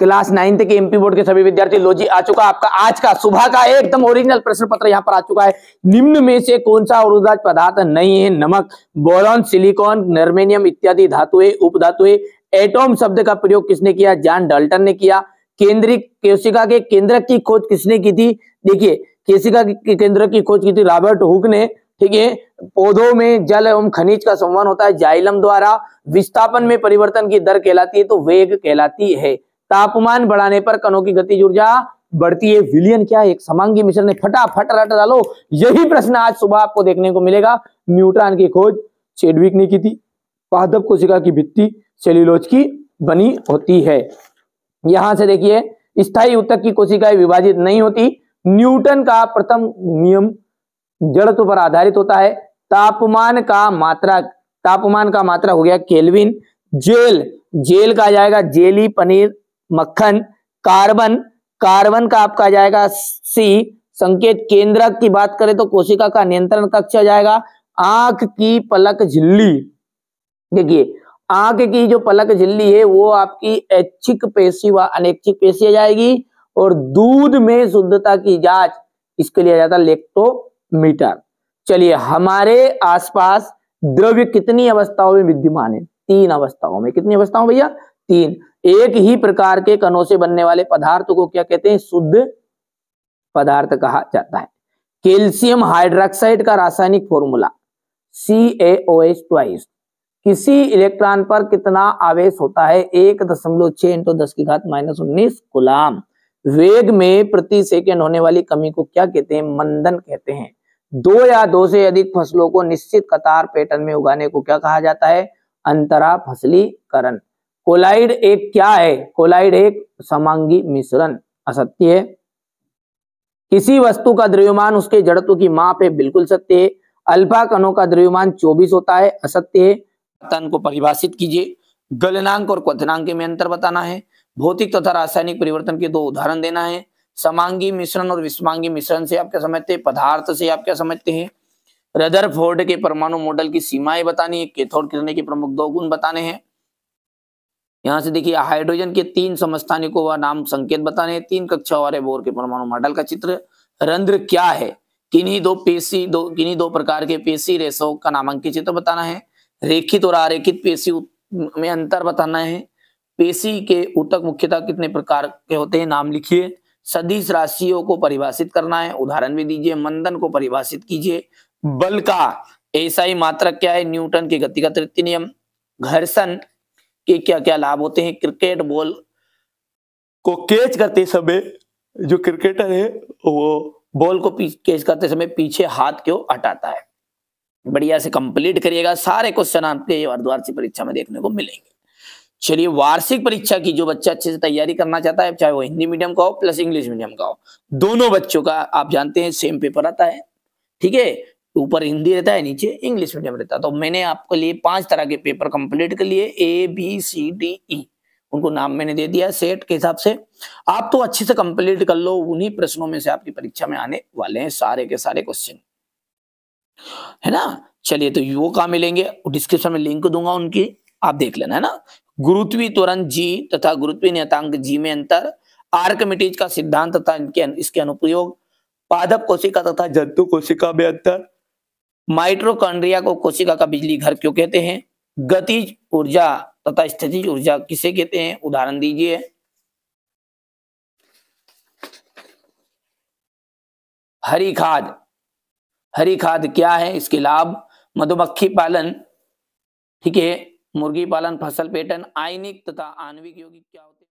class ninth के MP board के सभी विद्यार्थी लोजी आ चुका आपका आज का सुबह का एकदम ओरिजिनल प्रश्न पत्र यहाँ पर आ चुका है निम्न में से कौन सा अरुदाज पदार्थ नहीं है नमक बोरॉन सिलिकॉन नर्मेनियम इत्यादि धातुएं उपधातुएं एटोम शब्द का प्रयोग किसने किया जॉन डाल्टन ने किया केंद्रीय केशिका के केंद्र की खोज किसने की थी देखिए केशिका के केंद्र की खोज की थी रॉबर्ट हुक ने ठीक है पौधों में जल एवं खनिज का संवहन होता है जाइलम द्वारा विस्थापन में परिवर्तन की दर कहलाती है तो वेग कहलाती है तापमान बढ़ाने पर कणों की गतिज ऊर्जा बढ़ती है विलियन क्या है एक समांगी मिश्र ने फटाफट रट डालो यही प्रश्न आज सुबह आपको देखने को मिलेगा न्यूट्रॉन की खोज चेडविक ने की थी पादप कोशिका की भित्ति सेल्यूलोज की बनी होती है यहां से देखिए स्थायी उत्तक की कोशिकाएं विभाजित नहीं होती न्यूटन का प्रथम नियम जड़त्व पर आधारित होता है तापमान का मात्रा तापमान का मात्रा हो गया केल्विन जेल जेल का जाएगा जेली पनीर मक्खन कार्बन कार्बन का आपका आ जाएगा सी संकेत केंद्रक की बात करें तो कोशिका का नियंत्रण कक्ष आ जाएगा आंख की पलक झिल्ली देखिए आंख की जो पलक झिल्ली है वो आपकी ऐच्छिक पेशी व अनैच्छिक पेशी आ जाएगी और दूध में शुद्धता की जांच इसके लिए आ जाता लेक्टोमीटर चलिए हमारे आसपास द्रव्य कितनी अवस्थाओं में विद्यमान है तीन अवस्थाओं में कितनी अवस्थाओं भैया तीन एक ही प्रकार के कणों से बनने वाले पदार्थ को क्या कहते हैं शुद्ध पदार्थ कहा जाता है कैल्शियम हाइड्रोक्साइड का रासायनिक फॉर्मूला सी ट्वाइस किसी इलेक्ट्रॉन पर कितना आवेश होता है एक दशमलव छह इंटू दस की घात माइनस उन्नीस गुलाम वेग में प्रति सेकेंड होने वाली कमी को क्या कहते हैं मंदन कहते हैं दो या दो से अधिक फसलों को निश्चित कतार पैटर्न में उगाने को क्या कहा जाता है अंतरा फसलीकरण कोलाइड एक क्या है कोलाइड एक समांगी मिश्रण असत्य है किसी वस्तु का द्रव्यमान उसके जड़त्व की माप है बिल्कुल सत्य है अल्फा कणों का द्रव्यमान 24 होता है असत्य है तन को परिभाषित कीजिए गलनांक और क्वनांक में अंतर बताना है भौतिक तथा रासायनिक परिवर्तन के दो उदाहरण देना है समांगी मिश्रण और विषमांगी मिश्रण से आप क्या समझते हैं पदार्थ से आप क्या समझते हैं फोर्ड के परमाणु मॉडल की सीमाएं बतानी है कैथोड किरण के प्रमुख दो गुण बताने हैं यहाँ से देखिए हाइड्रोजन के तीन समस्थानिकों व नाम संकेत बताने तीन कक्षा वाले बोर के परमाणु मॉडल का चित्र रंध्र क्या है किन्हीं दो पेशी दो किन्हीं दो प्रकार के पेशी रेशो का नामांकित चित्र बताना है रेखित और आरेखित पेशी में अंतर बताना है पेशी के उतक मुख्यतः कितने प्रकार के होते हैं नाम लिखिए सदिश राशियों को परिभाषित करना है उदाहरण भी दीजिए मंदन को परिभाषित कीजिए बल का ऐसा ही मात्रक क्या है न्यूटन के गति का तृतीय नियम घर्षण के क्या क्या लाभ होते हैं क्रिकेट बॉल को कैच करते समय जो क्रिकेटर है वो बॉल को कैच करते समय पीछे हाथ क्यों हटाता है बढ़िया से कंप्लीट करिएगा सारे क्वेश्चन आपके और परीक्षा में देखने को मिलेंगे चलिए वार्षिक परीक्षा की जो बच्चा अच्छे से तैयारी करना चाहता है चाहे वो हिंदी मीडियम का हो प्लस इंग्लिश मीडियम का हो दोनों बच्चों का आप जानते हैं सेम पेपर आता है ठीक है ऊपर हिंदी रहता है नीचे इंग्लिश मीडियम रहता है तो मैंने आपके लिए पांच तरह के पेपर कंप्लीट कर लिए A B C D E उनको नाम मैंने दे दिया सेट के हिसाब से आप तो अच्छे से कंप्लीट कर लो उन्हीं प्रश्नों में से आपकी परीक्षा में आने वाले हैं सारे के सारे क्वेश्चन है ना चलिए तो वो कहा मिलेंगे डिस्क्रिप्शन में लिंक दूंगा उनकी आप देख लेना है ना गुरुत्वी त्वरण जी तथा गुरुत्वी नियतांक जी में अंतर आर कमिटीज का सिद्धांत तथा इनके इसके अनुप्रयोग पादप कोशिका तथा जंतु कोशिका में अंतर माइट्रोकॉन्ड्रिया को कोशिका का बिजली घर क्यों कहते हैं गतिज ऊर्जा तथा स्थितिज ऊर्जा किसे कहते हैं उदाहरण दीजिए हरी खाद हरी खाद क्या है इसके लाभ मधुमक्खी पालन ठीक है मुर्गी पालन फसल पेटन आयनिक तथा आणविक योगिक क्या होते हैं